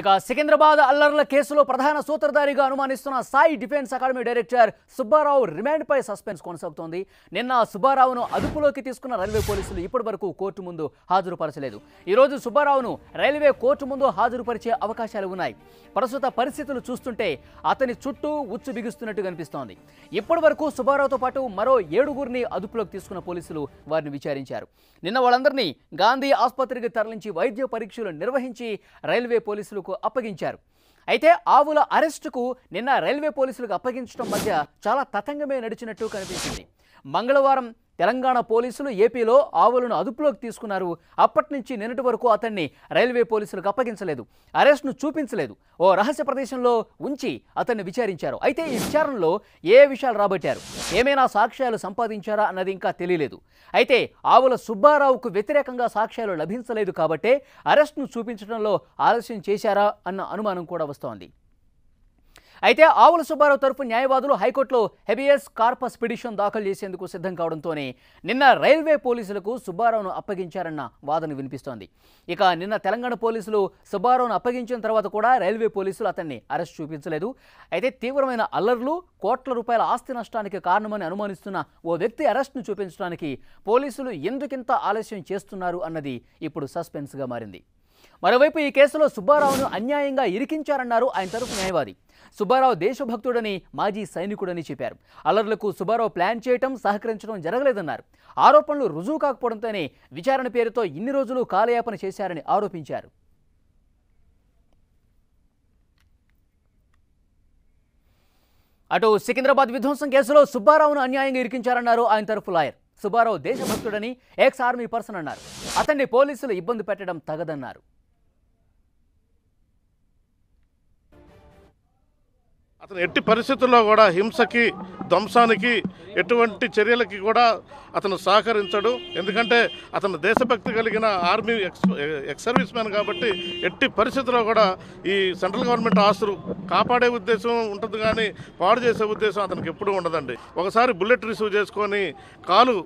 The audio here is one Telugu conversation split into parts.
ఇక సికింద్రాబాద్ అల్లర్ల కేసులో ప్రధాన సూత్రధారిగా అనుమానిస్తున్న Sai defence academy director Subbarao రిమాండ్పై సస్పెన్స్ కొనసాగుతోంది నిన్న సుబ్బారావును అదుపులోకి తీసుకున్న రైల్వే పోలీసులు ఇప్పటి కోర్టు ముందు హాజరుపరచలేదు ఈరోజు సుబ్బారావును రైల్వే కోర్టు ముందు హాజరుపరిచే అవకాశాలు ఉన్నాయి ప్రస్తుత పరిస్థితులు చూస్తుంటే అతని చుట్టూ ఉచ్చు బిగుస్తున్నట్టు కనిపిస్తోంది ఇప్పటి వరకు సుబ్బారావుతో పాటు మరో ఏడుగురిని అదుపులోకి తీసుకున్న పోలీసులు వారిని విచారించారు నిన్న వాళ్ళందరినీ గాంధీ ఆసుపత్రికి తరలించి వైద్య పరీక్షలు నిర్వహించి రైల్వే పోలీసులు అధికారులకు అప్పగించారు అయితే ఆవుల అరెస్టుకు నిన్న రైల్వే పోలీసులకు అప్పగించడం మధ్య చాలా తతంగమే నడిచినట్టు కనిపించింది మంగళవారం తెలంగాణ పోలీసులు ఏపీలో ఆవులను అదుపులోకి తీసుకున్నారు అప్పటి నుంచి నిన్నటి వరకు అతన్ని రైల్వే పోలీసులకు అప్పగించలేదు అరెస్ట్ను చూపించలేదు ఓ రహస్య ప్రదేశంలో ఉంచి అతన్ని విచారించారు అయితే ఈ విచారణలో ఏ విషయాలు రాబట్టారు ఏమైనా సాక్ష్యాలు సంపాదించారా అన్నది ఇంకా తెలియలేదు అయితే ఆవుల సుబ్బారావుకు వ్యతిరేకంగా సాక్ష్యాలు లభించలేదు కాబట్టే అరెస్ట్ను చూపించడంలో ఆలస్యం చేశారా అన్న అనుమానం కూడా వస్తోంది అయితే ఆవుల సుబ్బారావు తరఫు న్యాయవాదులు హైకోర్టులో హెబియస్ కార్పస్ పిటిషన్ దాఖలు చేసేందుకు సిద్ధం కావడంతోనే నిన్న రైల్వే పోలీసులకు సుబ్బారావును అప్పగించారన్న వాదన వినిపిస్తోంది ఇక నిన్న తెలంగాణ పోలీసులు సుబ్బారావును అప్పగించిన తర్వాత కూడా రైల్వే పోలీసులు అతన్ని అరెస్ట్ చూపించలేదు అయితే తీవ్రమైన అల్లర్లు కోట్ల రూపాయల ఆస్తి నష్టానికి కారణమని అనుమానిస్తున్న ఓ వ్యక్తి అరెస్ట్ను చూపించడానికి పోలీసులు ఎందుకింత ఆలస్యం చేస్తున్నారు అన్నది ఇప్పుడు సస్పెన్స్గా మారింది మరోవైపు ఈ కేసులో సుబ్బారావును అన్యాయంగా ఇరికించారన్నారు ఆయన తరపు న్యాయవాది సుబ్బారావు దేశభక్తుడని మాజీ సైనికుడని చెప్పారు అల్లర్లకు సుబ్బారావు ప్లాన్ చేయటం సహకరించడం జరగలేదన్నారు ఆరోపణలు రుజువు కాకపోవడంతోనే విచారణ పేరుతో ఇన్ని రోజులు కాలయాపన చేశారని ఆరోపించారు అటు సికింద్రాబాద్ విధ్వంసం కేసులో సుబ్బారావును అన్యాయంగా ఇరికించారన్నారు ఆయన తరఫు లాయర్ సుబ్బారావు దేశభక్తుడని ఎక్స్ ఆర్మీ పర్సన్ అన్నారు అతన్ని పోలీసులు ఇబ్బంది పెట్టడం తగదన్నారు అతను ఎట్టి పరిస్థితుల్లో కూడా హింసకి ధ్వంసానికి ఎటువంటి చర్యలకి కూడా అతను సహకరించడు ఎందుకంటే అతను దేశభక్తి కలిగిన ఆర్మీ ఎక్స్ సర్వీస్ మ్యాన్ కాబట్టి ఎట్టి పరిస్థితుల్లో కూడా ఈ సెంట్రల్ గవర్నమెంట్ ఆస్తులు కాపాడే ఉద్దేశం ఉంటుంది కానీ పాడు చేసే ఉద్దేశం అతనికి ఎప్పుడూ ఉండదండి ఒకసారి బుల్లెట్ రిసీవ్ చేసుకొని కాలు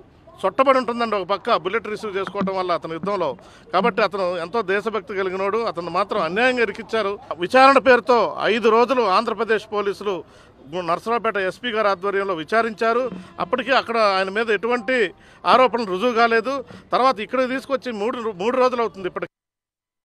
చుట్టబడి ఉంటుందండి ఒక పక్క బుల్లెట్ రిసీవ్ చేసుకోవడం వల్ల అతని యుద్ధంలో కాబట్టి అతను ఎంతో దేశభక్తి కలిగినోడు అతను మాత్రం అన్యాయంగా ఇరికిచ్చారు విచారణ పేరుతో ఐదు రోజులు ఆంధ్రప్రదేశ్ పోలీసులు నర్సరావుపేట ఎస్పీ గారి ఆధ్వర్యంలో విచారించారు అప్పటికీ అక్కడ ఆయన మీద ఎటువంటి ఆరోపణలు రుజువు కాలేదు తర్వాత ఇక్కడ తీసుకొచ్చి మూడు మూడు రోజులు అవుతుంది ఇప్పటికి